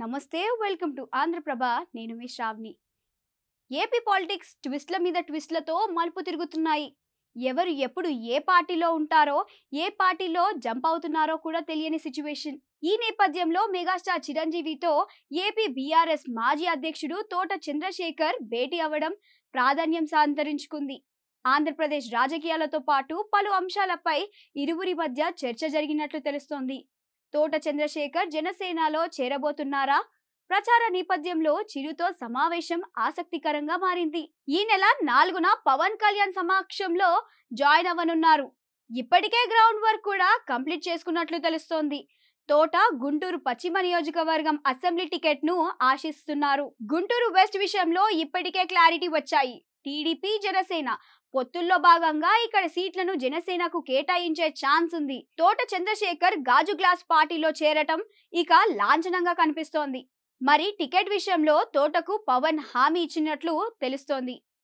నమస్తే welcome to Andhraprabha నేను మీ శ్రావ్ని AP politics ట్విస్ట్ల మీద ట్విస్ట్లతో మలుపు తిరుగుతున్నాయి ఎవరు ఎప్పుడు ఏ పార్టీలో ఉంటారో ఏ పార్టీలో జంప్ అవుతున్నారో కూడా తెలియని సిచ్యువేషన్ ఈ నేపథ్యంలో మెగాస్టార్ చిరంజీవితో ఏపీ బీఆర్ఎస్ మాజీ అధ్యక్షుడు తోట చంద్రశేఖర్ భేటీ అవ్వడం ప్రాధాన్యం సాంతరించుకుంది ఆంధ్రప్రదేశ్ రాజకీయాలతో పాటు పలు అంశాలపై ఇరువురి మధ్య చర్చ జరిగినట్లు తెలుస్తోంది తోట చంద్రశేఖర్ జనసేనలో చేరబోతున్నారా ప్రచార నేపథ్యంలో చిరుతో సమావేశం ఆసక్తికరంగా మారింది ఈ నెల నాలుగున పవన్ కళ్యాణ్ సమక్షంలో జాయిన్ అవ్వనున్నారు ఇప్పటికే గ్రౌండ్ వర్క్ కూడా కంప్లీట్ చేసుకున్నట్లు తెలుస్తోంది తోట గుంటూరు పశ్చిమ నియోజకవర్గం అసెంబ్లీ టికెట్ ను ఆశిస్తున్నారు గుంటూరు వెస్ట్ విషయంలో ఇప్పటికే క్లారిటీ వచ్చాయి టీడీపీ జనసేన పొత్తుల్లో భాగంగా ఇక్కడ సీట్లను జనసేనకు కేటాయించే ఛాన్స్ ఉంది తోట చంద్రశేఖర్ గాజు గ్లాస్ పార్టీలో చేరటం ఇక లాంఛనంగా కనిపిస్తోంది మరి టికెట్ విషయంలో తోటకు పవన్ హామీ ఇచ్చినట్లు తెలుస్తోంది